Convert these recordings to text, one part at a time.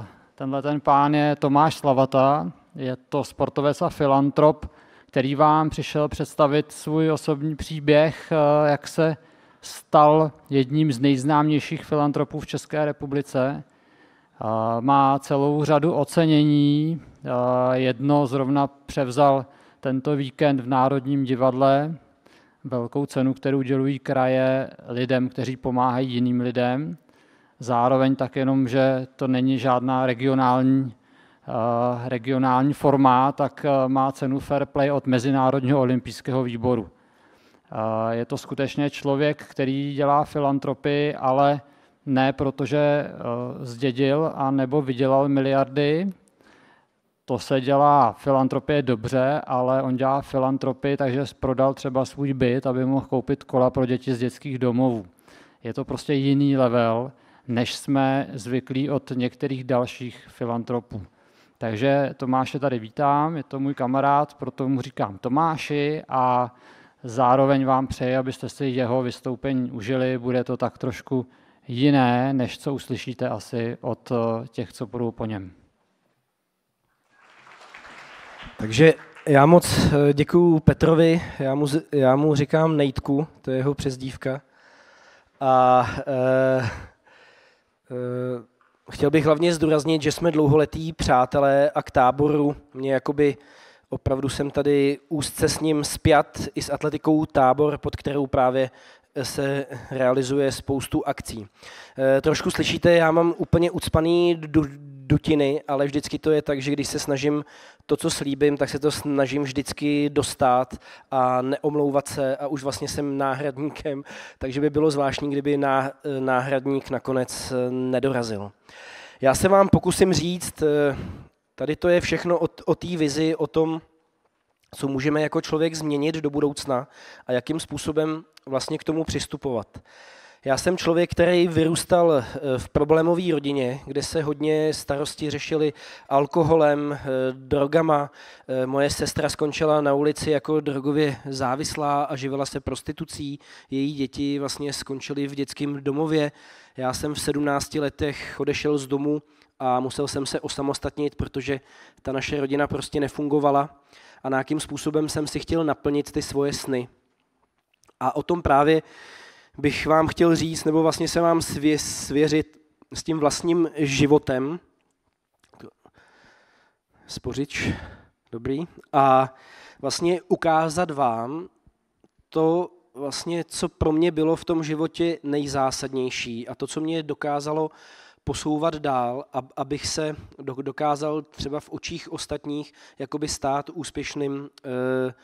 Eh, tenhle ten pán je Tomáš Slavata, je to sportovec a filantrop, který vám přišel představit svůj osobní příběh, eh, jak se stal jedním z nejznámějších filantropů v České republice. Eh, má celou řadu ocenění, jedno zrovna převzal tento víkend v Národním divadle, velkou cenu, kterou dělují kraje lidem, kteří pomáhají jiným lidem. Zároveň tak jenom, že to není žádná regionální, eh, regionální forma, tak eh, má cenu fair play od Mezinárodního olympijského výboru. Eh, je to skutečně člověk, který dělá filantropy, ale ne protože zdědil a nebo vydělal miliardy. To se dělá filantropie dobře, ale on dělá filantropii, takže prodal třeba svůj byt, aby mohl koupit kola pro děti z dětských domovů. Je to prostě jiný level než jsme zvyklí od některých dalších filantropů. Takže Tomáše tady vítám, je to můj kamarád, proto mu říkám Tomáši a zároveň vám přeji, abyste si jeho vystoupení užili. Bude to tak trošku jiné, než co uslyšíte asi od eh, těch, co budou po něm. Takže já moc eh, děkuju Petrovi, já mu, já mu říkám Nejtku, to je jeho přezdívka. A e, Eh, chtěl bych hlavně zdůraznit, že jsme dlouholetí přátelé a k táboru mě jakoby opravdu jsem tady úzce s ním spjat i s atletikou tábor, pod kterou právě eh, se realizuje spoustu akcí. Eh, trošku slyšíte, já mám úplně ucpaný dutiny, ale vždycky to je tak, že když se snažím to, co slíbím, tak se to snažím vždycky dostat a neomlouvat se a už vlastně jsem náhradníkem, takže by bylo zvláštní, kdyby náhradník nakonec eh, nedorazil. Já se vám pokusím říct, eh, tady to je všechno o, o té vizi, o tom, co můžeme jako člověk změnit do budoucna a jakým způsobem vlastně k tomu přistupovat. Já jsem člověk, který vyrůstal eh, v problémové rodině, kde se hodně starosti řešili alkoholem, eh, drogama. Eh, moje sestra skončila na ulici jako drogově závislá a živila se prostitucí. Její děti vlastně skončily v dětském domově. Já jsem v 17 letech odešel z domu a musel jsem se osamostatnit, protože ta naše rodina prostě nefungovala a nějakým způsobem jsem si chtěl naplnit ty svoje sny. A o tom právě bych vám chtěl říct, nebo vlastně se vám svě, svěřit s tím vlastním životem. Spořič, dobrý. A vlastně ukázat vám to, vlastně, co pro mě bylo v tom životě nejzásadnější a to, co mě dokázalo posouvat dál, abych se dokázal třeba v očích ostatních jakoby stát úspěšným eh,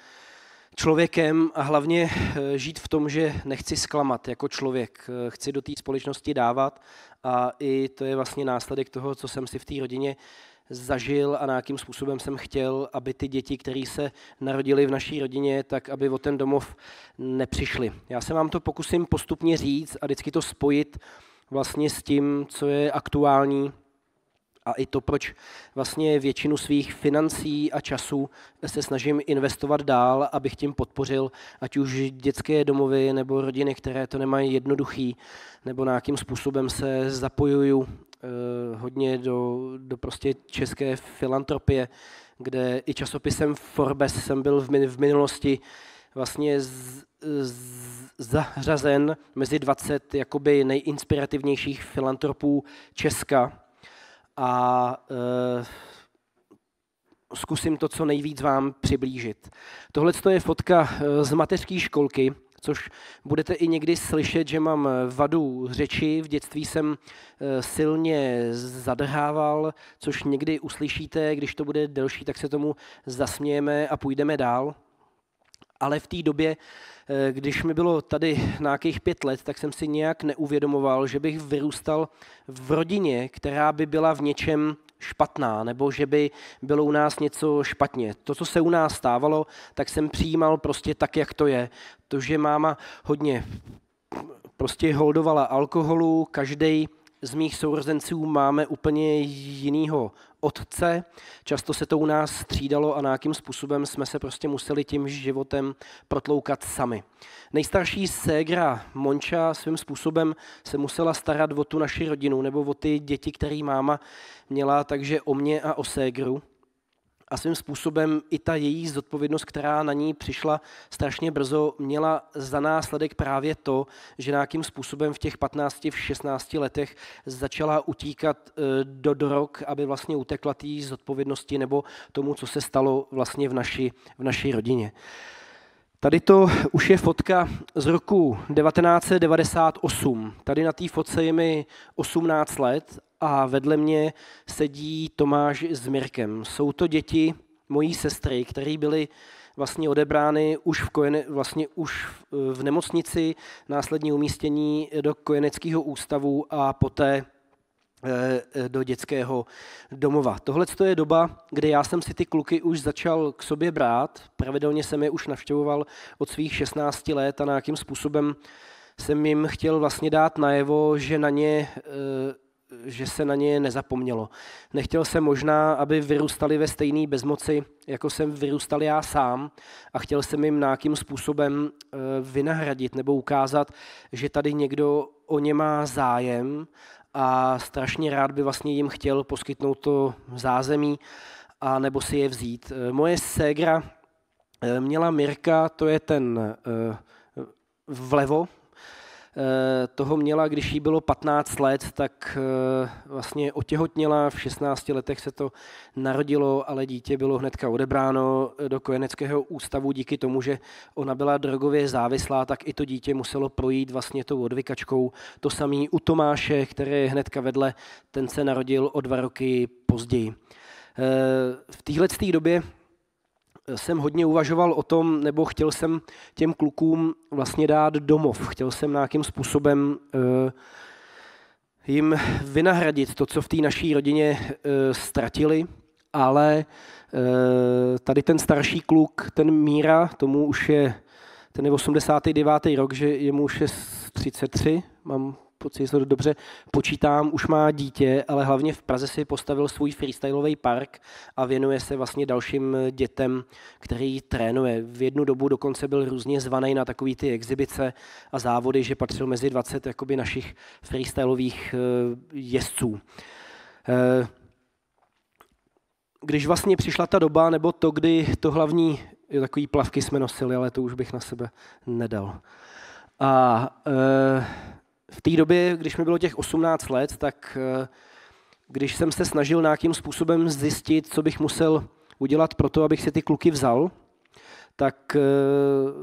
člověkem a hlavně eh, žít v tom, že nechci zklamat jako člověk. Eh, chci do té společnosti dávat a i to je vlastně následek toho, co jsem si v té rodině zažil a nějakým jakým způsobem jsem chtěl, aby ty děti, které se narodili v naší rodině, tak aby o ten domov nepřišli. Já se vám to pokusím postupně říct a vždycky to spojit vlastně s tím, co je aktuální a i to, proč vlastně většinu svých financí a času se snažím investovat dál, abych tím podpořil ať už dětské domovy nebo rodiny, které to nemají jednoduchý, nebo nějakým způsobem se zapojuju eh, hodně do, do prostě české filantropie, kde i časopisem Forbes jsem byl v minulosti vlastně z, z, zařazen mezi 20 jakoby nejinspirativnějších filantropů Česka a e, zkusím to co nejvíc vám přiblížit. Tohle je fotka eh, z mateřské školky, což budete i někdy slyšet, že mám eh, vadu řeči. V dětství jsem silně zadrhával, což někdy uslyšíte, když to bude delší, tak se tomu zasmějeme a půjdeme dál ale v té době, eh, když mi bylo tady nějakých pět let, tak jsem si nějak neuvědomoval, že bych vyrůstal v rodině, která by byla v něčem špatná, nebo že by bylo u nás něco špatně. To, co se u nás stávalo, tak jsem přijímal prostě tak, jak to je. To, že máma hodně prostě holdovala alkoholu, každý z mých sourozenců máme úplně jinýho otce. Často se to u nás střídalo a nějakým způsobem jsme se prostě museli tím životem protloukat sami. Nejstarší ségra Monča svým způsobem se musela starat o tu naši rodinu nebo o ty děti, které máma měla, takže o mě a o ségru a svým způsobem i ta její zodpovědnost, která na ní přišla strašně brzo, měla za následek právě to, že nějakým způsobem v těch 15, v 16 letech začala utíkat eh, do drog, aby vlastně utekla té zodpovědnosti nebo tomu, co se stalo vlastně v naší, v naší rodině. Uh, Tady to už je fotka z roku 1998. Tady na té fotce je mi 18 let a vedle mě sedí Tomáš s Mirkem. Jsou to děti mojí sestry, které byly vlastně odebrány už v, Kojene, vlastně už v nemocnici, následně umístění do kojeneckého ústavu a poté Eh, eh, do dětského domova. Tohle je doba, kde já jsem si ty kluky už začal k sobě brát, pravidelně jsem je už navštěvoval od svých 16 let a nějakým způsobem jsem jim chtěl vlastně dát najevo, že na ně eh, že se na ně nezapomnělo. Nechtěl jsem možná, aby vyrůstali ve stejné bezmoci, jako jsem vyrůstal já sám a chtěl jsem jim nějakým způsobem vynahradit nebo ukázat, že tady někdo o ně má zájem a strašně rád by vlastně jim chtěl poskytnout to zázemí a nebo si je vzít. E, moje ségra e, měla Mirka, to je ten e, vlevo Eh, toho měla, když jí bylo 15 let, tak eh, vlastně otěhotněla, v 16 letech se to narodilo, ale dítě bylo hnedka odebráno do kojeneckého ústavu díky tomu, že ona byla drogově závislá, tak i to dítě muselo projít vlastně tou odvykačkou. To samé u Tomáše, který je hnedka vedle, ten se narodil o dva roky později. Eh, v téhle době jsem hodně uvažoval o tom, nebo chtěl jsem těm klukům vlastně dát domov. Chtěl jsem nějakým způsobem eh, jim vynahradit to, co v té naší rodině eh, ztratili, ale eh, tady ten starší kluk, ten Míra, tomu už je, ten je 89. rok, že jemu už je 33, mám pocit, jestli to dobře počítám, už má dítě, ale hlavně v Praze si postavil svůj freestyleový park a věnuje se vlastně dalším dětem, který trénuje. V jednu dobu dokonce byl různě zvaný na takové ty exibice a závody, že patřil mezi 20 jakoby našich freestyleových eh, jezdců eh, když vlastně přišla ta doba, nebo to, kdy to hlavní, jo, takový plavky jsme nosili, ale to už bych na sebe nedal. A e, v té době, když mi bylo těch 18 let, tak eh, když jsem se snažil nějakým způsobem zjistit, co bych musel udělat pro to, abych si ty kluky vzal, tak eh,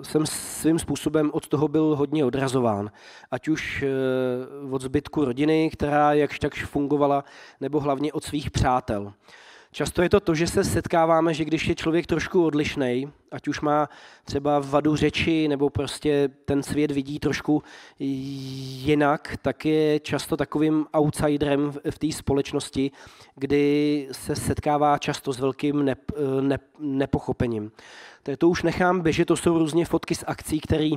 jsem svým způsobem od toho byl hodně odrazován. Ať už eh, od zbytku rodiny, která jakž takž fungovala, nebo hlavně od svých přátel. Často je to to, že se setkáváme, že když je člověk trošku odlišný, ať už má třeba vadu řeči nebo prostě ten svět vidí trošku jinak, tak je často takovým outsiderem v té společnosti, kdy se setkává často s velkým ne, eh, ne, nepochopením. Tak to už nechám běžet, to jsou různě fotky z akcí, které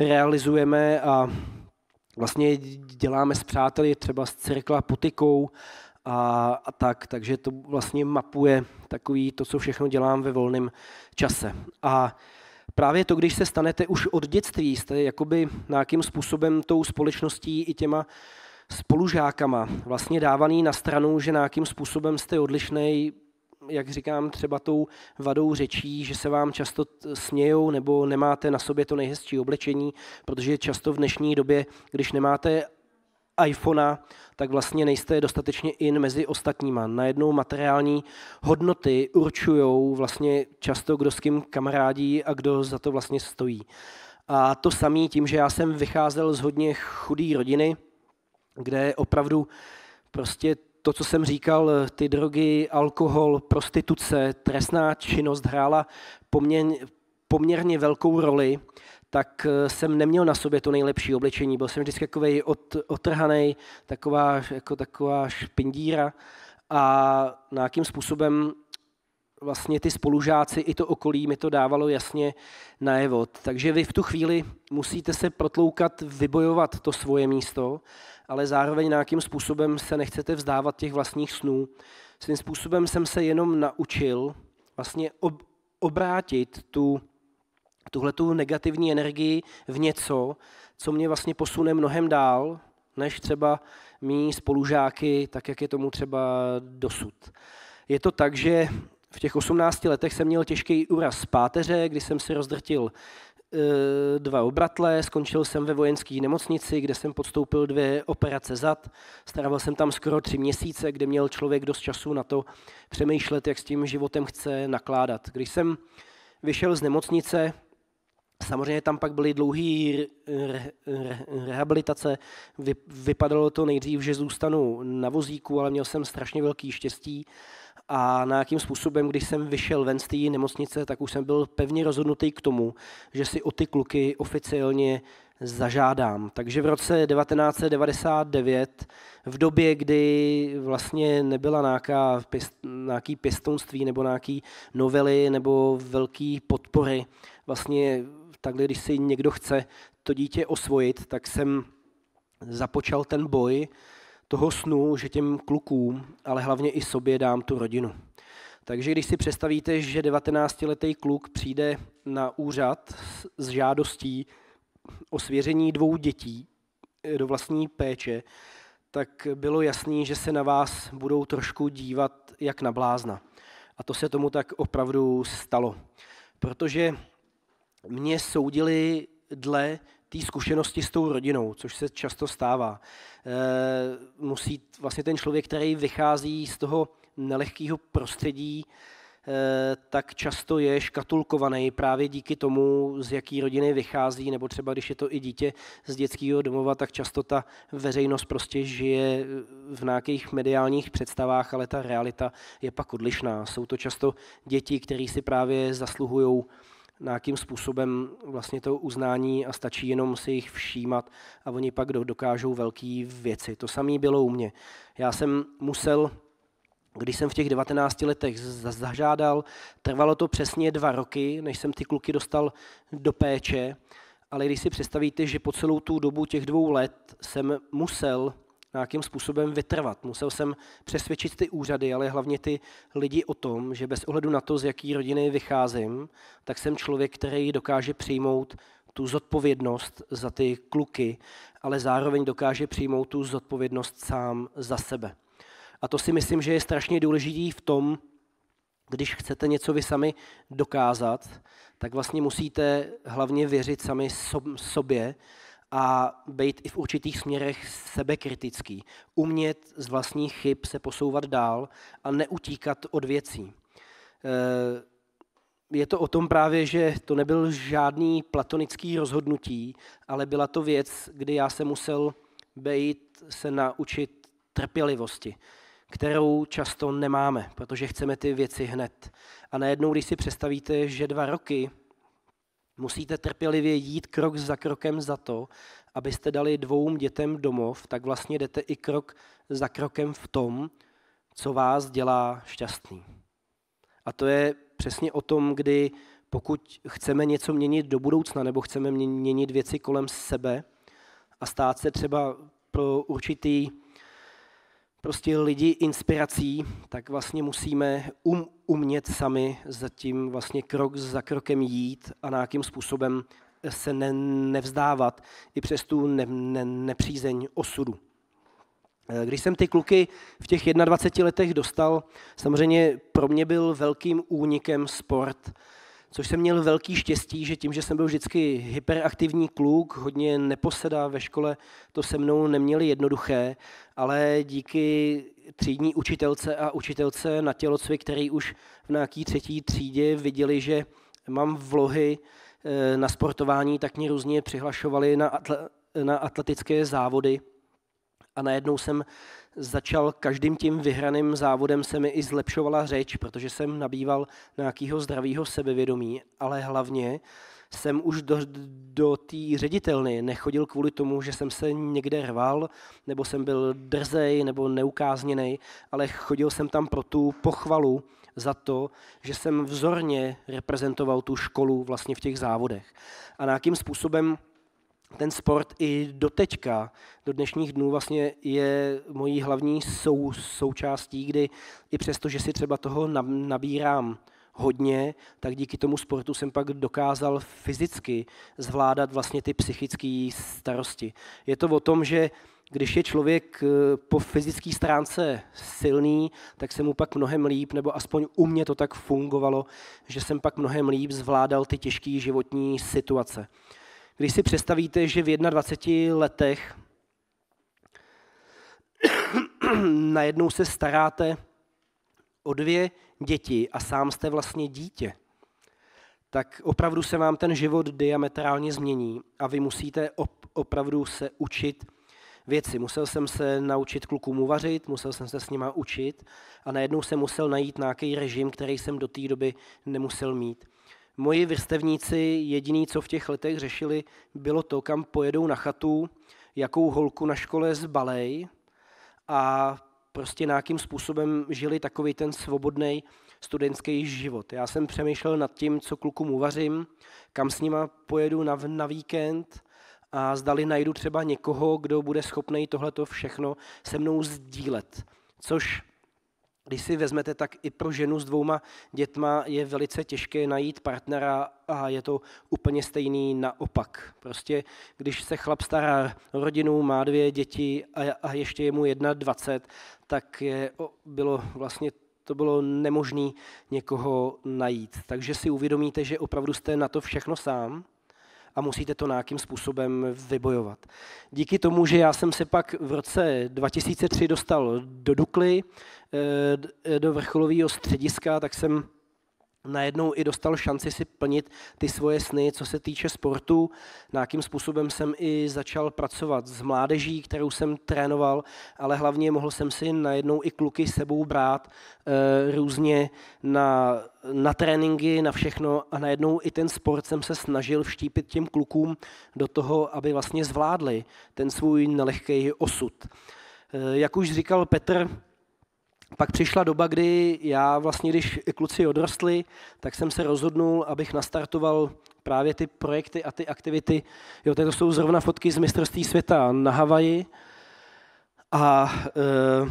realizujeme a vlastně děláme s přáteli třeba s cirkla Putikou a, a tak, takže to vlastně mapuje takový to, co všechno dělám ve volném čase. A právě to, když se stanete už od dětství, jste jakoby nějakým způsobem tou společností i těma spolužákama vlastně dávaný na stranu, že nějakým způsobem jste odlišnej, jak říkám, třeba tou vadou řečí, že se vám často smějou nebo nemáte na sobě to nejhezčí oblečení, protože často v dnešní době, když nemáte iPhona, tak vlastně nejste dostatečně in mezi ostatníma. Najednou materiální hodnoty určují vlastně často, kdo s kým kamarádí a kdo za to vlastně stojí. A to samé tím, že já jsem vycházel z hodně chudé rodiny, kde opravdu prostě to, co jsem říkal, ty drogy, alkohol, prostituce, trestná činnost hrála poměrně velkou roli tak eh, jsem neměl na sobě to nejlepší oblečení. Byl jsem vždycky takový od, otrhaný, taková, jako taková špindíra a nějakým způsobem vlastně ty spolužáci i to okolí mi to dávalo jasně najevo. Takže vy v tu chvíli musíte se protloukat, vybojovat to svoje místo, ale zároveň nějakým způsobem se nechcete vzdávat těch vlastních snů. Svým způsobem jsem se jenom naučil vlastně ob- obrátit tu tuhle tu negativní energii v něco, co mě vlastně posune mnohem dál, než třeba mý spolužáky, tak jak je tomu třeba dosud. Je to tak, že v těch 18 letech jsem měl těžký úraz z páteře, kdy jsem si rozdrtil e, dva obratle, skončil jsem ve vojenské nemocnici, kde jsem podstoupil dvě operace zad. Strávil jsem tam skoro tři měsíce, kde měl člověk dost času na to přemýšlet, jak s tím životem chce nakládat. Když jsem vyšel z nemocnice, Samozřejmě tam pak byly dlouhé rehabilitace. vypadalo to nejdřív, že zůstanu na vozíku, ale měl jsem strašně velký štěstí. A nějakým způsobem, když jsem vyšel ven z té nemocnice, tak už jsem byl pevně rozhodnutý k tomu, že si o ty kluky oficiálně zažádám. Takže v roce 1999, v době, kdy vlastně nebyla nějaká, nějaký pěstounství nebo nějaký novely nebo velký podpory, vlastně takhle, když si někdo chce to dítě osvojit, tak jsem započal ten boj toho snu, že těm klukům, ale hlavně i sobě dám tu rodinu. Takže když si představíte, že 19-letý kluk přijde na úřad s žádostí o svěření dvou dětí eh, do vlastní péče, tak bylo jasný, že se na vás budou trošku dívat jak na blázna. A to se tomu tak opravdu stalo. Protože mě soudili dle té zkušenosti s tou rodinou, což se často stává. Eh, musí vlastně ten člověk, který vychází z toho nelehkého prostředí, eh, tak často je škatulkovaný právě díky tomu, z jaký rodiny vychází, nebo třeba když je to i dítě z dětského domova, tak často ta veřejnost prostě žije v nějakých mediálních představách, ale ta realita je pak odlišná. Jsou to často děti, které si právě zasluhují nějakým způsobem vlastně to uznání a stačí jenom si jich všímat a oni pak dokážou velké věci. To samé bylo u mě. Já jsem musel, když jsem v těch 19 letech zažádal, trvalo to přesně dva roky, než jsem ty kluky dostal do péče, ale když si představíte, že po celou tu dobu těch dvou let jsem musel nějakým způsobem vytrvat. Musel jsem přesvědčit ty úřady, ale hlavně ty lidi o tom, že bez ohledu na to, z jaký rodiny vycházím, tak jsem člověk, který dokáže přijmout tu zodpovědnost za ty kluky, ale zároveň dokáže přijmout tu zodpovědnost sám za sebe. A to si myslím, že je strašně důležitý v tom, když chcete něco vy sami dokázat, tak vlastně musíte hlavně věřit sami sobě a být i v určitých směrech sebekritický. Umět z vlastních chyb se posouvat dál a neutíkat od věcí. E, je to o tom právě, že to nebyl žádný platonický rozhodnutí, ale byla to věc, kdy já se musel být se naučit trpělivosti, kterou často nemáme, protože chceme ty věci hned. A najednou, když si představíte, že dva roky musíte trpělivě jít krok za krokem za to, abyste dali dvou dětem domov, tak vlastně jdete i krok za krokem v tom, co vás dělá šťastný. A to je přesně o tom, kdy pokud chceme něco měnit do budoucna nebo chceme měnit věci kolem sebe a stát se třeba pro určitý prostě lidi inspirací, tak vlastně musíme um, umět sami zatím vlastně krok za krokem jít a nějakým způsobem se ne, nevzdávat i přes tu ne, ne, nepřízeň osudu. Eh, když jsem ty kluky v těch 21 letech dostal, samozřejmě pro mě byl velkým únikem sport, což jsem měl velký štěstí, že tím, že jsem byl vždycky hyperaktivní kluk, hodně neposeda ve škole, to se mnou neměli jednoduché, ale díky třídní učitelce a učitelce na tělocvik, který už v nějaký třetí třídě viděli, že mám vlohy eh, na sportování, tak mě různě přihlašovali na, atle, na atletické závody. A najednou jsem začal každým tím vyhraným závodem se mi i zlepšovala řeč, protože jsem nabýval nějakého zdravého sebevědomí, ale hlavně jsem už do, do té ředitelny nechodil kvůli tomu, že jsem se někde rval, nebo jsem byl drzej, nebo neukázněný, ale chodil jsem tam pro tu pochvalu za to, že jsem vzorně reprezentoval tu školu vlastně v těch závodech. A nějakým způsobem ten sport i do teďka, do dnešních dnů vlastně je mojí hlavní sou, součástí, kdy i přesto, že si třeba toho nabírám hodně, tak díky tomu sportu jsem pak dokázal fyzicky zvládat vlastně ty psychické starosti. Je to o tom, že když je člověk eh, po fyzické stránce silný, tak se mu pak mnohem líp, nebo aspoň u mě to tak fungovalo, že jsem pak mnohem líp zvládal ty těžké životní situace. Když si představíte, že v 21 letech najednou se staráte o dvě děti a sám jste vlastně dítě, tak opravdu se vám ten život diametrálně změní a vy musíte opravdu se učit věci. Musel jsem se naučit klukům uvařit, musel jsem se s nima učit a najednou jsem musel najít nějaký režim, který jsem do té doby nemusel mít. Moji vrstevníci jediný, co v těch letech řešili, bylo to, kam pojedou na chatu, jakou holku na škole zbalej a prostě nějakým způsobem žili takový ten svobodný studentský život. Já jsem přemýšlel nad tím, co klukům uvařím, kam s nima pojedu na, na víkend a zdali najdu třeba někoho, kdo bude schopný tohleto všechno se mnou sdílet. Což když si vezmete, tak i pro ženu s dvouma dětma je velice těžké najít partnera a je to úplně stejný naopak. Prostě když se chlap stará rodinu, má dvě děti a ještě je mu dvacet, tak je, bylo vlastně to bylo nemožné někoho najít. Takže si uvědomíte, že opravdu jste na to všechno sám a musíte to nějakým způsobem vybojovat. Díky tomu, že já jsem se pak v roce 2003 dostal do Dukly, eh, do vrcholového střediska, tak jsem najednou i dostal šanci si plnit ty svoje sny, co se týče sportu. Nějakým způsobem jsem i začal pracovat s mládeží, kterou jsem trénoval, ale hlavně mohl jsem si najednou i kluky sebou brát e, různě na, na tréninky, na všechno a najednou i ten sport jsem se snažil vštípit těm klukům do toho, aby vlastně zvládli ten svůj nelehký osud. E, jak už říkal Petr, pak přišla doba, kdy já vlastně, když kluci odrostli, tak jsem se rozhodnul, abych nastartoval právě ty projekty a ty aktivity. Jo, to jsou zrovna fotky z mistrovství světa na Havaji. A e,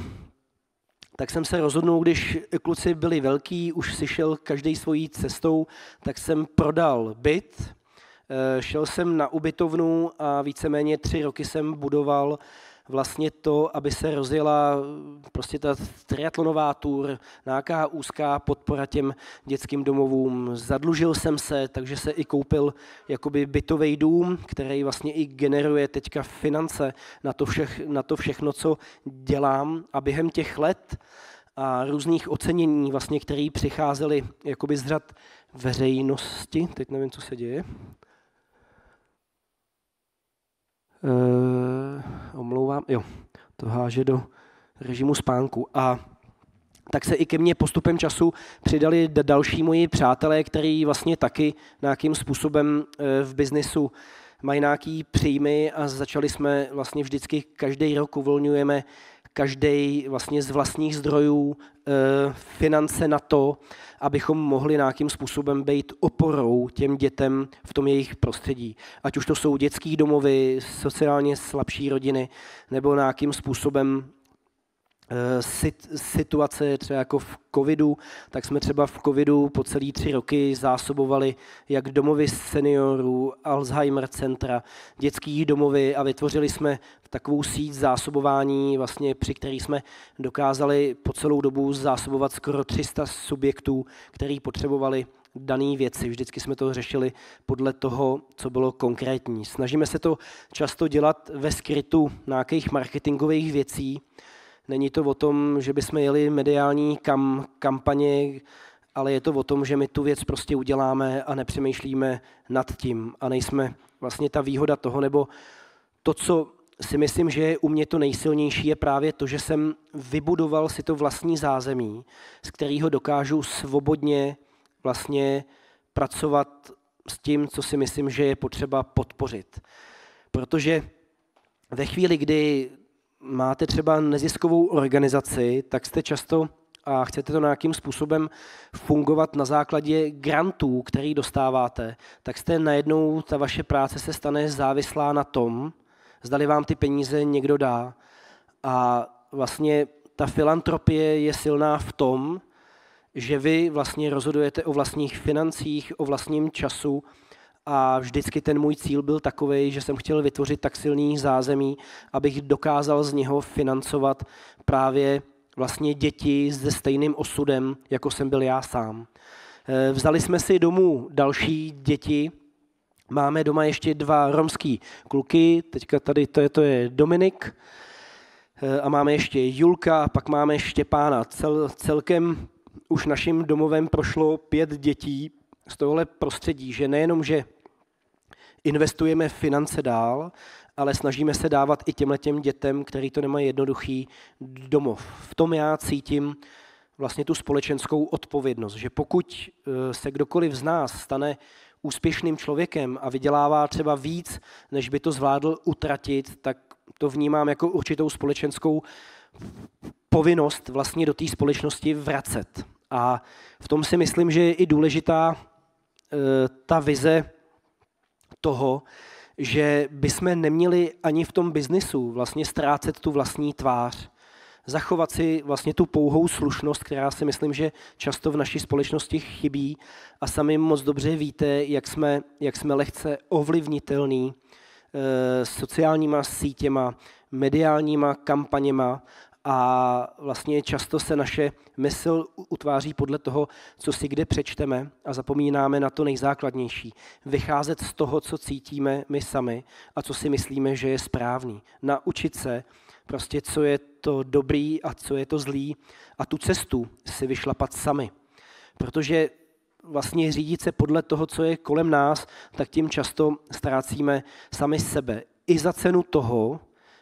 tak jsem se rozhodnul, když kluci byli velký, už si šel každý svojí cestou, tak jsem prodal byt, e, šel jsem na ubytovnu a víceméně tři roky jsem budoval vlastně to, aby se rozjela eh, prostě ta triatlonová tour, nějaká úzká podpora těm dětským domovům. Zadlužil jsem se, takže se i koupil jakoby bytový dům, který vlastně i generuje teďka finance na to, všech, na to všechno, co dělám. A během těch let a různých ocenění, vlastně, které přicházely jakoby z řad veřejnosti, teď nevím, co se děje, eh, jo, to háže do režimu spánku. A tak se i ke mně postupem času přidali další moji přátelé, kteří vlastně taky nějakým způsobem e, v biznesu mají nějaký příjmy a začali jsme vlastně vždycky každý rok uvolňujeme každý vlastně z vlastních zdrojů eh, finance na to, abychom mohli nějakým způsobem být oporou těm dětem v tom jejich prostředí. Ať už to jsou dětský domovy, sociálně slabší rodiny, nebo nějakým způsobem Eh, situace třeba jako v covidu, tak jsme třeba v covidu po celý tři roky zásobovali jak domovy seniorů, Alzheimer centra, dětský domovy a vytvořili jsme takovou síť zásobování, vlastně, při které jsme dokázali po celou dobu zásobovat skoro 300 subjektů, který potřebovali dané věci. Vždycky jsme to řešili podle toho, co bylo konkrétní. Snažíme se to často dělat ve skrytu nějakých marketingových věcí, Není to o tom, že bychom jeli mediální kam, kampaně, ale je to o tom, že my tu věc prostě uděláme a nepřemýšlíme nad tím a nejsme vlastně ta výhoda toho, nebo to, co si myslím, že je u mě to nejsilnější, je právě to, že jsem vybudoval si to vlastní zázemí, z kterého dokážu svobodně vlastně pracovat s tím, co si myslím, že je potřeba podpořit. Protože ve chvíli, kdy máte třeba neziskovou organizaci, tak jste často a chcete to nějakým způsobem fungovat na základě grantů, který dostáváte, tak jste najednou, ta vaše práce se stane závislá na tom, zdali vám ty peníze někdo dá. A vlastně ta filantropie je silná v tom, že vy vlastně rozhodujete o vlastních financích, o vlastním času, a vždycky ten můj cíl byl takový, že jsem chtěl vytvořit tak silný zázemí, abych dokázal z něho financovat právě vlastně děti se stejným osudem, jako jsem byl já sám. Eh, vzali jsme si domů další děti, Máme doma ještě dva romský kluky, teďka tady to je, to je Dominik, eh, a máme ještě Julka, pak máme Štěpána. Cel, celkem už naším domovem prošlo pět dětí z tohohle prostředí, že nejenom, že investujeme finance dál, ale snažíme se dávat i těmhle těm dětem, který to nemají jednoduchý, domov. V tom já cítím vlastně tu společenskou odpovědnost, že pokud eh, se kdokoliv z nás stane úspěšným člověkem a vydělává třeba víc, než by to zvládl utratit, tak to vnímám jako určitou společenskou povinnost vlastně do té společnosti vracet. A v tom si myslím, že je i důležitá eh, ta vize toho, že bychom neměli ani v tom biznisu vlastně ztrácet tu vlastní tvář, zachovat si vlastně tu pouhou slušnost, která si myslím, že často v naší společnosti chybí a sami moc dobře víte, jak jsme, jak jsme lehce ovlivnitelní e, sociálníma sítěma, mediálníma kampaněma a vlastně často se naše mysl utváří podle toho, co si kde přečteme a zapomínáme na to nejzákladnější. Vycházet z toho, co cítíme my sami a co si myslíme, že je správný. Naučit se prostě, co je to dobrý a co je to zlý a tu cestu si vyšlapat sami. Protože vlastně řídit se podle toho, co je kolem nás, tak tím často ztrácíme sami sebe. I za cenu toho,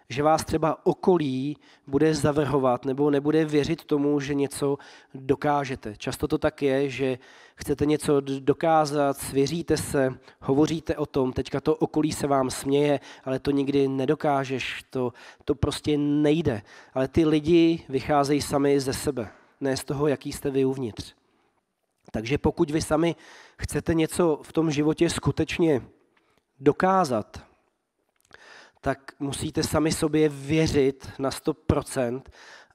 že vás třeba okolí bude zavrhovat nebo nebude věřit tomu, že něco dokážete. Často to tak je, že chcete něco dokázat, svěříte se, hovoříte o tom, teďka to okolí se vám směje, ale to nikdy nedokážeš, to, to prostě nejde. Ale ty lidi vycházejí sami ze sebe, ne z toho, jaký jste vy uvnitř. Takže pokud vy sami chcete něco v tom životě skutečně dokázat, tak musíte sami sobě věřit na 100%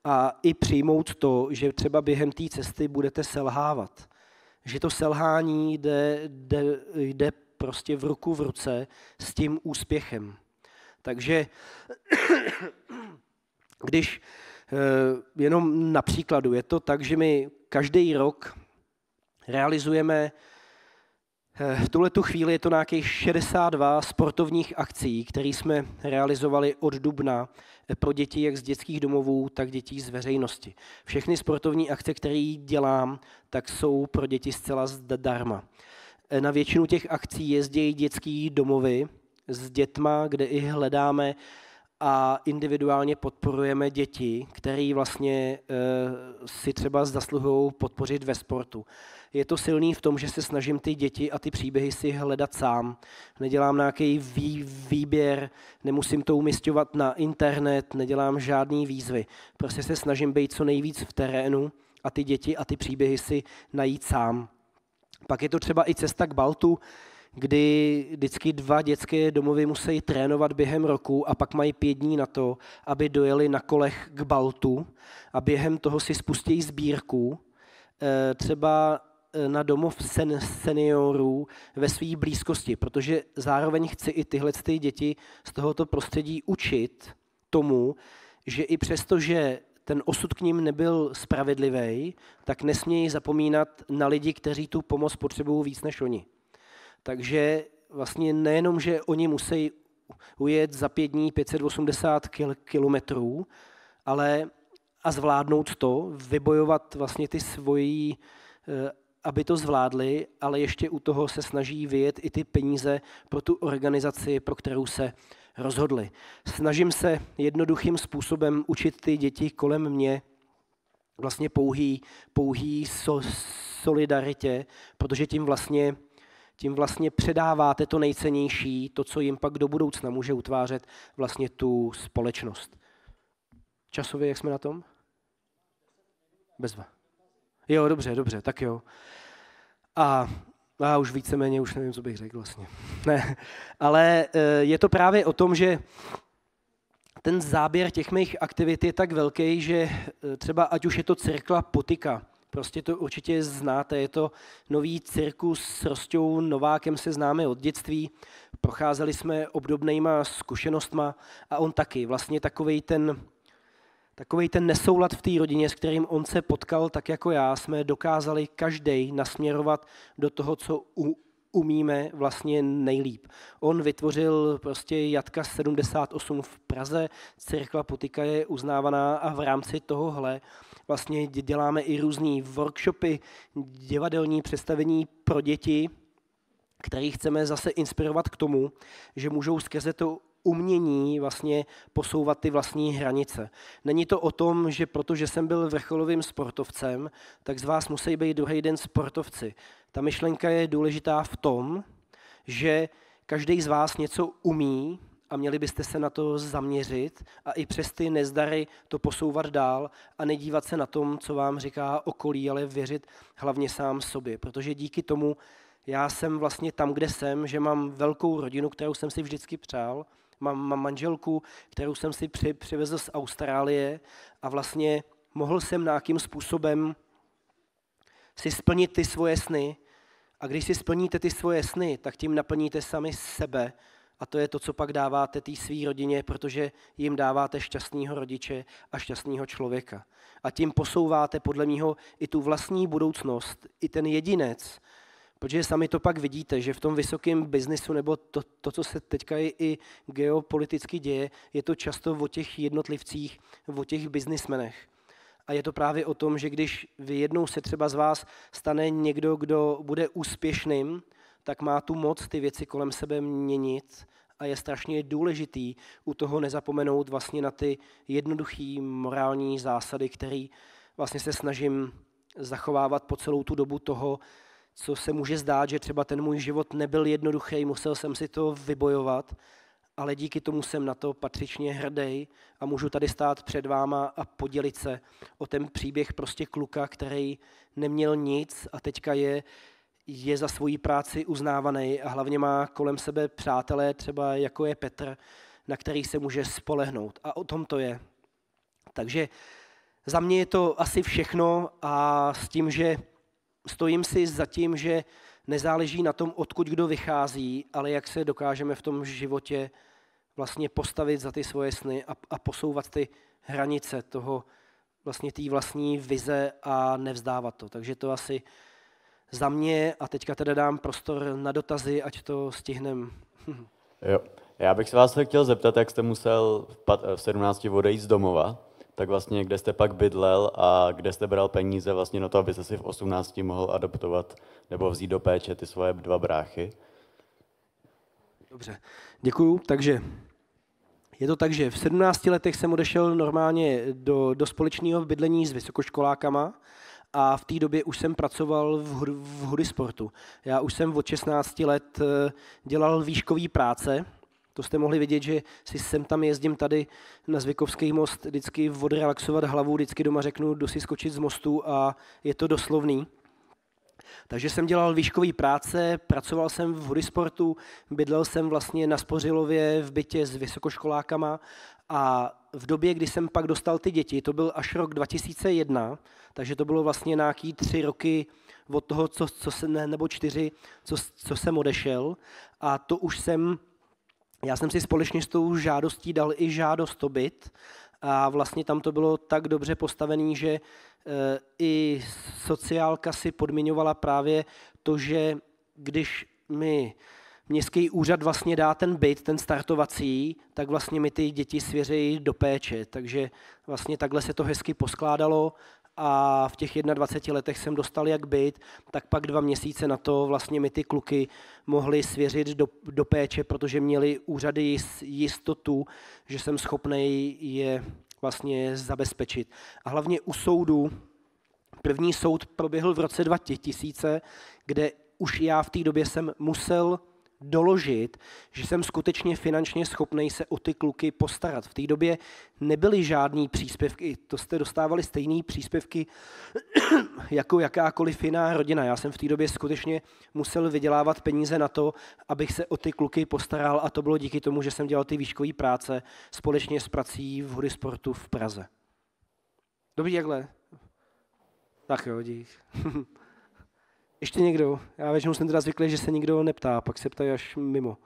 a i přijmout to, že třeba během té cesty budete selhávat. Že to selhání jde, jde, jde prostě v ruku v ruce s tím úspěchem. Takže když eh, jenom na příkladu je to tak, že my každý rok realizujeme Eh, v tuhle tu chvíli je to nějakých 62 sportovních akcí, které jsme realizovali od dubna eh, pro děti jak z dětských domovů, tak dětí z veřejnosti. Všechny sportovní akce, které dělám, tak jsou pro děti zcela zdarma. Eh, na většinu těch akcí jezdí dětský domovy s dětma, kde i hledáme a individuálně podporujeme děti, které vlastně si třeba zasluhují podpořit ve sportu je to silný v tom, že se snažím ty děti a ty příběhy si hledat sám. Nedělám nějaký vý, výběr, nemusím to umistovat na internet, nedělám žádný výzvy. Prostě se snažím být co nejvíc v terénu a ty děti a ty příběhy si najít sám. Pak je to třeba i cesta k Baltu, kdy vždycky dva dětské domovy musí trénovat během roku a pak mají pět dní na to, aby dojeli na kolech k Baltu a během toho si spustí sbírku. Eh, třeba Eh, na domov sen, seniorů ve své blízkosti, protože zároveň chci i tyhle ty děti z tohoto prostředí učit tomu, že i přesto, že ten osud k ním nebyl spravedlivý, tak nesmějí zapomínat na lidi, kteří tu pomoc potřebují víc než oni. Takže vlastně nejenom, že oni musí ujet za pět dní 580 kilometrů, ale a zvládnout to, vybojovat vlastně ty svoji eh, aby to zvládli, ale ještě u toho se snaží vyjet i ty peníze pro tu organizaci, pro kterou se rozhodli. Snažím se jednoduchým způsobem učit ty děti kolem mě vlastně pouhý, pouhý so, solidaritě, protože tím vlastně, tím vlastně předáváte to nejcennější, to, co jim pak do budoucna může utvářet vlastně tu společnost. Časově, jak jsme na tom? Bezva. Jo, dobře, dobře, tak jo. A já už víceméně už nevím, co bych řekl vlastně. Ne. Ale e, je to právě o tom, že ten záběr těch mých aktivit je tak velký, že e, třeba ať už je to cirkla potika, prostě to určitě znáte, je to nový cirkus s Rostou Novákem, se známe od dětství, procházeli jsme obdobnýma zkušenostma a on taky, vlastně takovej ten Takový ten nesoulad v té rodině, s kterým on se potkal, tak jako já, jsme dokázali každý nasměrovat do toho, co u, umíme vlastně nejlíp. On vytvořil prostě Jatka 78 v Praze, Cirkla Potika je uznávaná a v rámci tohohle vlastně děláme i různé workshopy, divadelní představení pro děti, který chceme zase inspirovat k tomu, že můžou skrze to umění vlastně posouvat ty vlastní hranice. Není to o tom, že protože jsem byl vrcholovým sportovcem, tak z vás musí být druhý den sportovci. Ta myšlenka je důležitá v tom, že každý z vás něco umí a měli byste se na to zaměřit a i přes ty nezdary to posouvat dál a nedívat se na tom, co vám říká okolí, ale věřit hlavně sám sobě, protože díky tomu já jsem vlastně tam, kde jsem, že mám velkou rodinu, kterou jsem si vždycky přál, mám, mám manželku, kterou jsem si při, přivezl z Austrálie a vlastně mohl jsem nějakým způsobem si splnit ty svoje sny. A když si splníte ty svoje sny, tak tím naplníte sami sebe. A to je to, co pak dáváte té své rodině, protože jim dáváte šťastného rodiče a šťastného člověka. A tím posouváte podle mého i tu vlastní budoucnost, i ten jedinec, Protože sami to pak vidíte, že v tom vysokém biznisu nebo to, to, co se teďka i, i geopoliticky děje, je to často o těch jednotlivcích, o těch biznismenech. A je to právě o tom, že když vy jednou se třeba z vás stane někdo, kdo bude úspěšným, tak má tu moc ty věci kolem sebe měnit a je strašně důležitý u toho nezapomenout vlastně na ty jednoduché morální zásady, které vlastně se snažím zachovávat po celou tu dobu toho, co se může zdát, že třeba ten můj život nebyl jednoduchý, musel jsem si to vybojovat, ale díky tomu jsem na to patřičně hrdý a můžu tady stát před váma a podělit se o ten příběh prostě kluka, který neměl nic a teďka je, je za svoji práci uznávaný a hlavně má kolem sebe přátelé, třeba jako je Petr, na který se může spolehnout. A o tom to je. Takže za mě je to asi všechno a s tím, že stojím si za tím, že nezáleží na tom, odkud kdo vychází, ale jak se dokážeme v tom životě vlastně postavit za ty svoje sny a, a posouvat ty hranice toho vlastně té vlastní vize a nevzdávat to. Takže to asi za mě a teďka teda dám prostor na dotazy, ať to stihnem. Jo. Já bych se vás chtěl zeptat, jak jste musel v 17 odejít z domova, tak vlastně kde jste pak bydlel a kde jste bral peníze vlastně na to, aby se si v 18 mohl adoptovat nebo vzít do péče ty svoje dva bráchy? Dobře, děkuju. Takže je to tak, že v 17 letech jsem odešel normálně do, do společného bydlení s vysokoškolákama a v té době už jsem pracoval v, v Hudy Sportu. Já už jsem od 16 let eh, dělal výškové práce, to jste mohli vidět, že si sem tam jezdím tady na Zvykovský most vždycky odrelaxovat hlavu, vždycky doma řeknu, jdu si skočit z mostu a je to doslovný. Takže jsem dělal výškový práce, pracoval jsem v hurisportu, bydlel jsem vlastně na Spořilově v bytě s vysokoškolákama a v době, kdy jsem pak dostal ty děti, to byl až rok 2001, takže to bylo vlastně nějaký tři roky od toho, co, co se, ne, nebo čtyři, co, co jsem odešel a to už jsem já jsem si společně s tou žádostí dal i žádost byt a vlastně tam to bylo tak dobře postavené, že eh, i sociálka si podmiňovala právě to, že když mi městský úřad vlastně dá ten byt, ten startovací, tak vlastně mi ty děti svěřejí do péče. Takže vlastně takhle se to hezky poskládalo a v těch 21 letech jsem dostal jak byt, tak pak dva měsíce na to vlastně mi ty kluky mohli svěřit do, do péče, protože měli úřady jistotu, že jsem schopný je vlastně zabezpečit. A hlavně u soudu, první soud proběhl v roce 2000, kde už já v té době jsem musel doložit, že jsem skutečně finančně schopný se o ty kluky postarat. V té době nebyly žádné příspěvky, to jste dostávali stejné příspěvky jako jakákoliv jiná rodina. Já jsem v té době skutečně musel vydělávat peníze na to, abych se o ty kluky postaral a to bylo díky tomu, že jsem dělal ty výškové práce společně s prací v Hudy sportu v Praze. Dobrý, jakhle? Tak jo, dík. Ještě někdo? Já většinou jsem teda zvyklý, že se nikdo neptá, pak se ptají až mimo.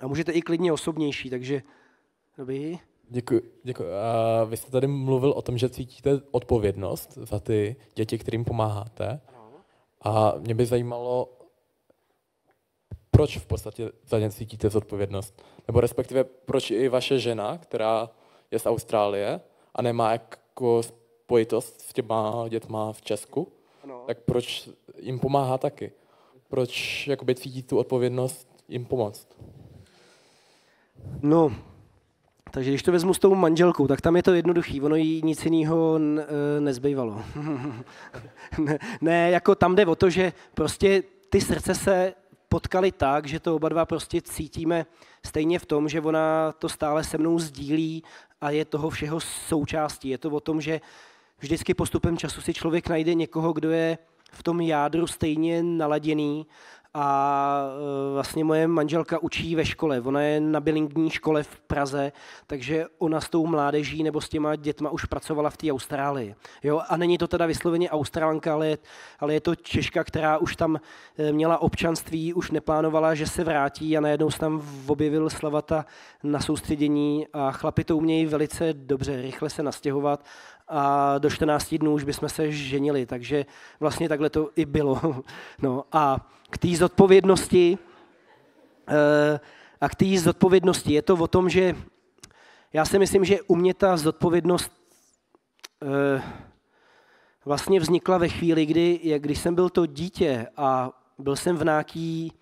A můžete i klidně osobnější, takže dobrý. Děkuji. děkuji. A vy jste tady mluvil o tom, že cítíte odpovědnost za ty děti, kterým pomáháte. A mě by zajímalo, proč v podstatě za ně cítíte zodpovědnost? Nebo respektive, proč i vaše žena, která je z Austrálie a nemá jako spojitost s těma dětma v Česku, No. tak proč jim pomáhá taky? Proč jakoby cítí tu odpovědnost jim pomoct? No, takže když to vezmu s tou manželkou, tak tam je to jednoduchý, ono jí nic jiného e, nezbývalo. ne, ne, jako tam jde o to, že prostě ty srdce se potkali tak, že to oba dva prostě cítíme stejně v tom, že ona to stále se mnou sdílí a je toho všeho součástí. Je to o tom, že vždycky postupem času si člověk najde někoho, kdo je v tom jádru stejně naladěný a e, vlastně moje manželka učí ve škole. Ona je na bilingní škole v Praze, takže ona s tou mládeží nebo s těma dětma už pracovala v té Austrálii. Jo? A není to teda vysloveně Austrálka, ale, ale je to Češka, která už tam e, měla občanství, už neplánovala, že se vrátí a najednou se tam objevil Slavata na soustředění a chlapi to umějí velice dobře, rychle se nastěhovat a do 14 dnů už bychom se ženili, takže vlastně takhle to i bylo. No a k té zodpovědnosti, eh, a k té zodpovědnosti je to o tom, že já si myslím, že u mě ta zodpovědnost eh, vlastně vznikla ve chvíli, kdy, jak když jsem byl to dítě a byl jsem v nějaký,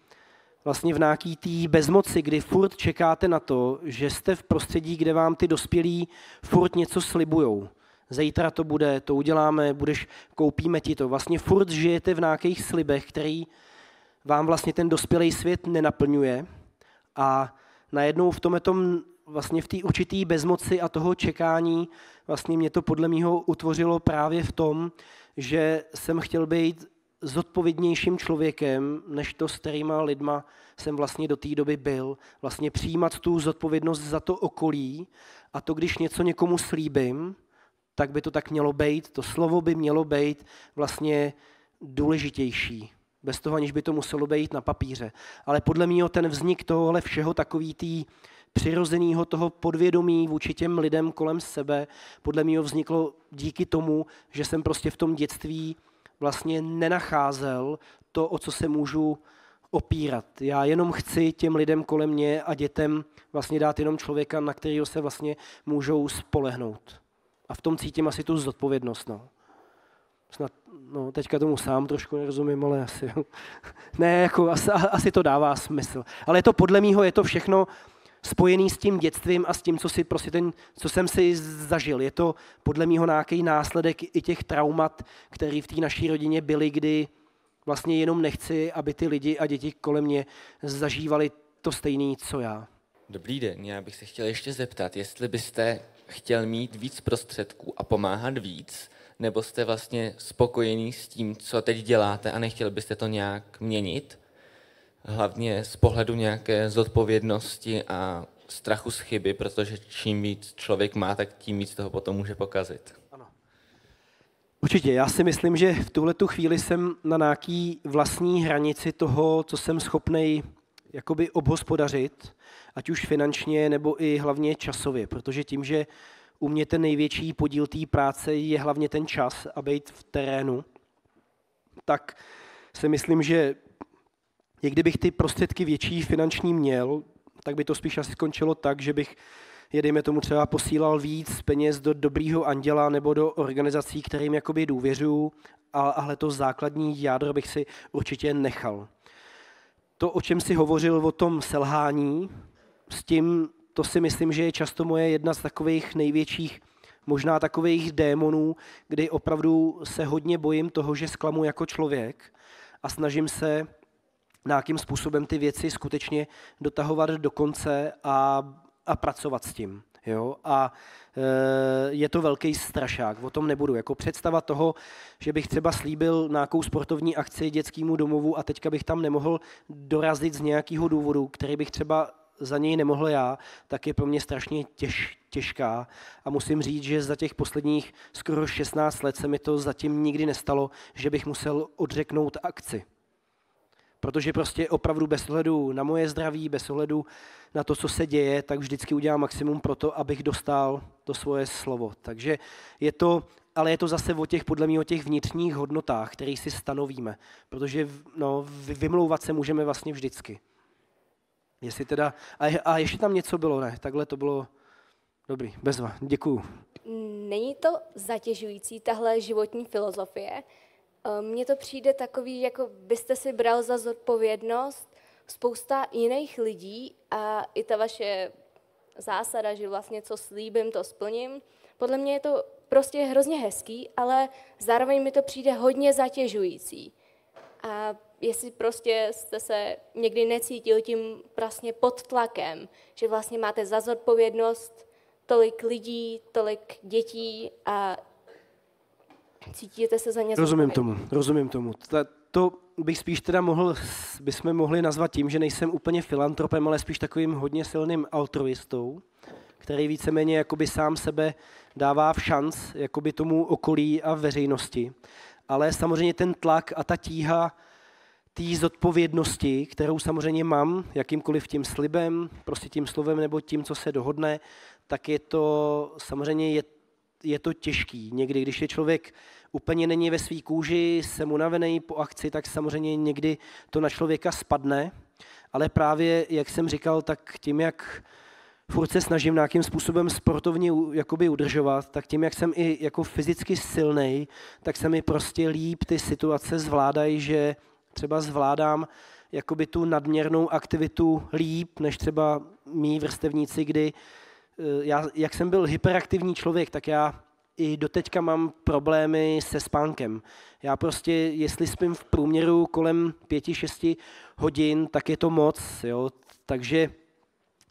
vlastně v nějaký té bezmoci, kdy furt čekáte na to, že jste v prostředí, kde vám ty dospělí furt něco slibujou zítra to bude, to uděláme, budeš, koupíme ti to. Vlastně furt žijete v nějakých slibech, který vám vlastně ten dospělý svět nenaplňuje a najednou v tomhle tom vlastně v té určité bezmoci a toho čekání vlastně mě to podle mého utvořilo právě v tom, že jsem chtěl být zodpovědnějším člověkem, než to s kterýma lidma jsem vlastně do té doby byl. Vlastně přijímat tu zodpovědnost za to okolí a to, když něco někomu slíbím, tak by to tak mělo být, to slovo by mělo být vlastně důležitější, bez toho, aniž by to muselo být na papíře. Ale podle mě ten vznik tohohle všeho, takový tý přirozeného toho podvědomí vůči těm lidem kolem sebe, podle mě vzniklo díky tomu, že jsem prostě v tom dětství vlastně nenacházel to, o co se můžu opírat. Já jenom chci těm lidem kolem mě a dětem vlastně dát jenom člověka, na kterého se vlastně můžou spolehnout. A v tom cítím asi tu zodpovědnost. No. Snad, no, teďka tomu sám trošku nerozumím, ale asi, ne, jako, asi, asi to dává smysl. Ale je to podle mýho, je to všechno spojený s tím dětstvím a s tím, co, si, prostě ten, co jsem si zažil. Je to podle mýho nějaký následek i těch traumat, které v té naší rodině byly, kdy vlastně jenom nechci, aby ty lidi a děti kolem mě zažívali to stejné, co já. Dobrý den, já bych se chtěl ještě zeptat, jestli byste chtěl mít víc prostředků a pomáhat víc, nebo jste vlastně spokojený s tím, co teď děláte a nechtěl byste to nějak měnit? Hlavně z pohledu nějaké zodpovědnosti a strachu z chyby, protože čím víc člověk má, tak tím víc toho potom může pokazit. Ano. Určitě, já si myslím, že v tuhle tu chvíli jsem na nějaký vlastní hranici toho, co jsem schopnej jakoby obhospodařit, ať už finančně nebo i hlavně časově, protože tím, že u mě ten největší podíl té práce je hlavně ten čas a být v terénu, tak si myslím, že i kdybych ty prostředky větší finanční měl, tak by to spíš asi skončilo tak, že bych jedeme tomu, třeba posílal víc peněz do dobrýho anděla nebo do organizací, kterým jakoby důvěřuju, ale to základní jádro bych si určitě nechal to, o čem si hovořil, o tom selhání, s tím to si myslím, že je často moje jedna z takových největších, možná takových démonů, kdy opravdu se hodně bojím toho, že zklamu jako člověk a snažím se nějakým způsobem ty věci skutečně dotahovat do konce a, a pracovat s tím. Jo? A eh, je to velký strašák, o tom nebudu. Jako představa toho, že bych třeba slíbil nějakou sportovní akci dětskému domovu a teďka bych tam nemohl dorazit z nějakého důvodu, který bych třeba za něj nemohl já, tak je pro mě strašně těž, těžká. A musím říct, že za těch posledních skoro 16 let se mi to zatím nikdy nestalo, že bych musel odřeknout akci. Protože prostě opravdu bez ohledu na moje zdraví, bez ohledu na to, co se děje, tak vždycky udělám maximum pro to, abych dostal to svoje slovo. Takže je to, ale je to zase o těch, podle mě, o těch vnitřních hodnotách, které si stanovíme. Protože no, vymlouvat se můžeme vlastně vždycky. Jestli teda, a, a ještě tam něco bylo, ne? Takhle to bylo dobrý, bezva, děkuju. Není to zatěžující, tahle životní filozofie, Ehm, mně to přijde takový, jako byste si bral za zodpovědnost spousta jiných lidí a i ta vaše zásada, že vlastně co slíbím, to splním. Podle mě je to prostě hrozně hezký, ale zároveň mi to přijde hodně zatěžující. A jestli prostě jste se někdy necítil tím vlastně pod tlakem, že vlastně máte za zodpovědnost tolik lidí, tolik dětí a Cítíte se za ně Rozumím tomu, rozumím tomu. Ta, to bych spíš teda mohl, bychom mohli nazvat tím, že nejsem úplně filantropem, ale spíš takovým hodně silným altruistou, který víceméně jakoby sám sebe dává v šanc jakoby tomu okolí a veřejnosti. Ale samozřejmě ten tlak a ta tíha té zodpovědnosti, kterou samozřejmě mám, jakýmkoliv tím slibem, prostě tím slovem nebo tím, co se dohodne, tak je to samozřejmě je je to těžký. Někdy, když je člověk úplně není ve své kůži, jsem unavený po akci, tak samozřejmě někdy to na člověka spadne, ale právě, jak jsem říkal, tak tím, jak furt se snažím nějakým způsobem sportovně jakoby udržovat, tak tím, jak jsem i jako fyzicky silný, tak se mi prostě líp ty situace zvládají, že třeba zvládám jakoby tu nadměrnou aktivitu líp, než třeba mý vrstevníci, kdy Eh, já, jak jsem byl hyperaktivní člověk, tak já i doteďka mám problémy se spánkem. Já prostě, jestli spím v průměru kolem 5-6 hodin, tak je to moc. Jo? Takže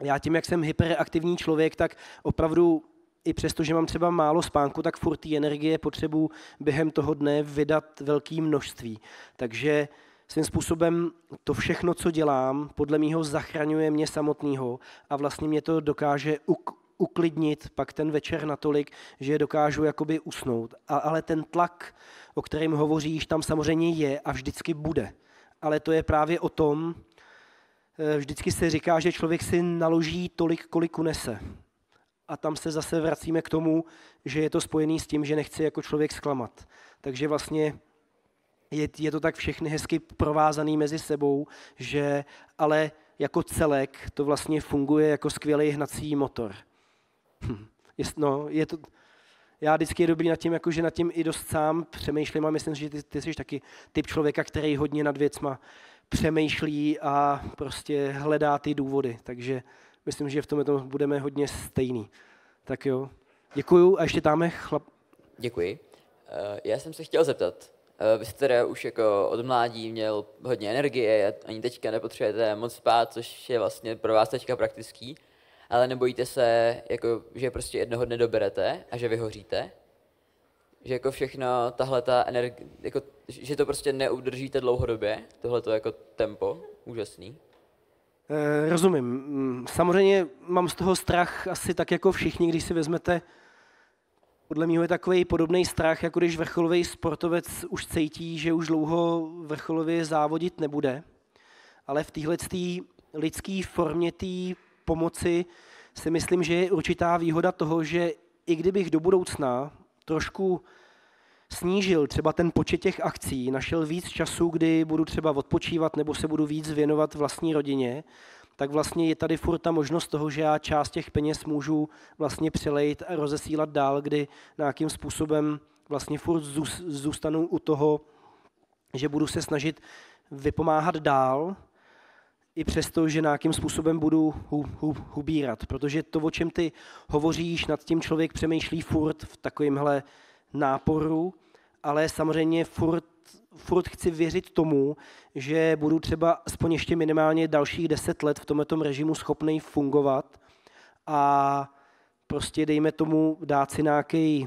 já tím, jak jsem hyperaktivní člověk, tak opravdu i přesto, že mám třeba málo spánku, tak furt energie potřebu během toho dne vydat velké množství. Takže Svým způsobem to všechno, co dělám, podle mýho zachraňuje mě samotného a vlastně mě to dokáže uklidnit pak ten večer natolik, že dokážu jakoby usnout. A, ale ten tlak, o kterém hovoříš, tam samozřejmě je a vždycky bude. Ale to je právě o tom, eh, vždycky se říká, že člověk si naloží tolik, kolik unese. A tam se zase vracíme k tomu, že je to spojený s tím, že nechci jako člověk zklamat. Takže vlastně je, je to tak všechny hezky provázaný mezi sebou, že ale jako celek to vlastně funguje jako skvělý hnací motor. Hm. No, je to, já vždycky je dobrý nad tím, jakože nad tím i dost sám přemýšlím a myslím, že ty, ty jsi taky typ člověka, který hodně nad věcma přemýšlí a prostě hledá ty důvody. Takže myslím, že v tom tom budeme hodně stejný. Tak jo, děkuju a ještě dáme chlap... Děkuji. Eh, já jsem se chtěl zeptat, Eh, vy jste teda už jako od mládí měl hodně energie, ani teďka nepotřebujete moc spát, což je vlastně pro vás teďka praktický, ale nebojíte se, jako, že prostě jednoho dne doberete a že vyhoříte? Že jako všechno tahle ta energie, jako, že to prostě neudržíte dlouhodobě, tohle to jako tempo, úžasný? Eh, rozumím. Mm, samozřejmě mám z toho strach asi tak jako všichni, když si vezmete podle mě je takový podobný strach, jako když vrcholový sportovec už cítí, že už dlouho vrcholově závodit nebude. Ale v téhle lidské formě té pomoci si myslím, že je určitá výhoda toho, že i kdybych do budoucna trošku snížil třeba ten počet těch akcí, našel víc času, kdy budu třeba odpočívat nebo se budu víc věnovat vlastní rodině, tak vlastně je tady furt ta možnost toho, že já část těch peněz můžu vlastně přelejt a rozesílat dál, kdy nějakým způsobem vlastně furt zůstanu u toho, že budu se snažit vypomáhat dál, i přesto, že nějakým způsobem budu hu, hu, hubírat, protože to, o čem ty hovoříš, nad tím člověk přemýšlí furt v takovémhle náporu, ale samozřejmě furt furt chci věřit tomu, že budu třeba aspoň ještě minimálně dalších deset let v tomto režimu schopný fungovat a prostě dejme tomu dát si nějaký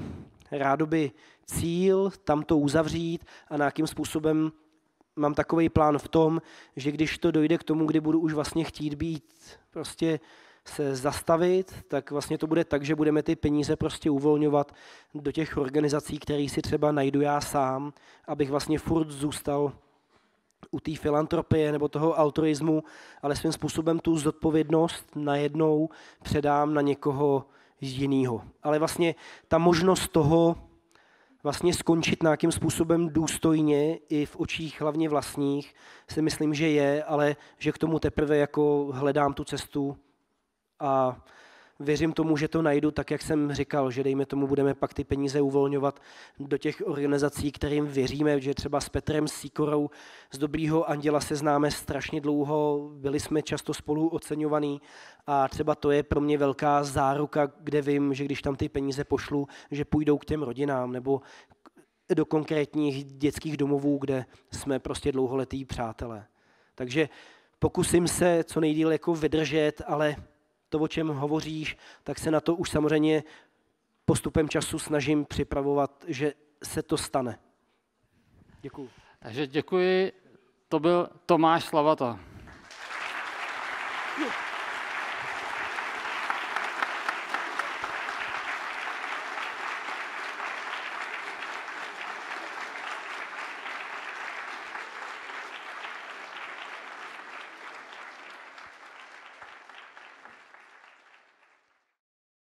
rádoby cíl, tam to uzavřít a nějakým způsobem mám takový plán v tom, že když to dojde k tomu, kdy budu už vlastně chtít být prostě se zastavit, tak vlastně to bude tak, že budeme ty peníze prostě uvolňovat do těch organizací, které si třeba najdu já sám, abych vlastně furt zůstal u té filantropie nebo toho altruismu, ale svým způsobem tu zodpovědnost najednou předám na někoho jiného. Ale vlastně ta možnost toho vlastně skončit nějakým způsobem důstojně i v očích hlavně vlastních si myslím, že je, ale že k tomu teprve jako hledám tu cestu a věřím tomu, že to najdu, tak jak jsem říkal, že dejme tomu budeme pak ty peníze uvolňovat do těch organizací, kterým věříme, že třeba s Petrem Síkorou z Dobrýho Anděla se známe strašně dlouho, byli jsme často spolu oceňovaní a třeba to je pro mě velká záruka, kde vím, že když tam ty peníze pošlu, že půjdou k těm rodinám nebo do konkrétních dětských domovů, kde jsme prostě dlouholetí přátelé. Takže pokusím se co nejdíl jako vydržet, ale to, o čem hovoříš, tak se na to už samozřejmě postupem času snažím připravovat, že se to stane. Děkuji. Takže děkuji. To byl Tomáš Slavata.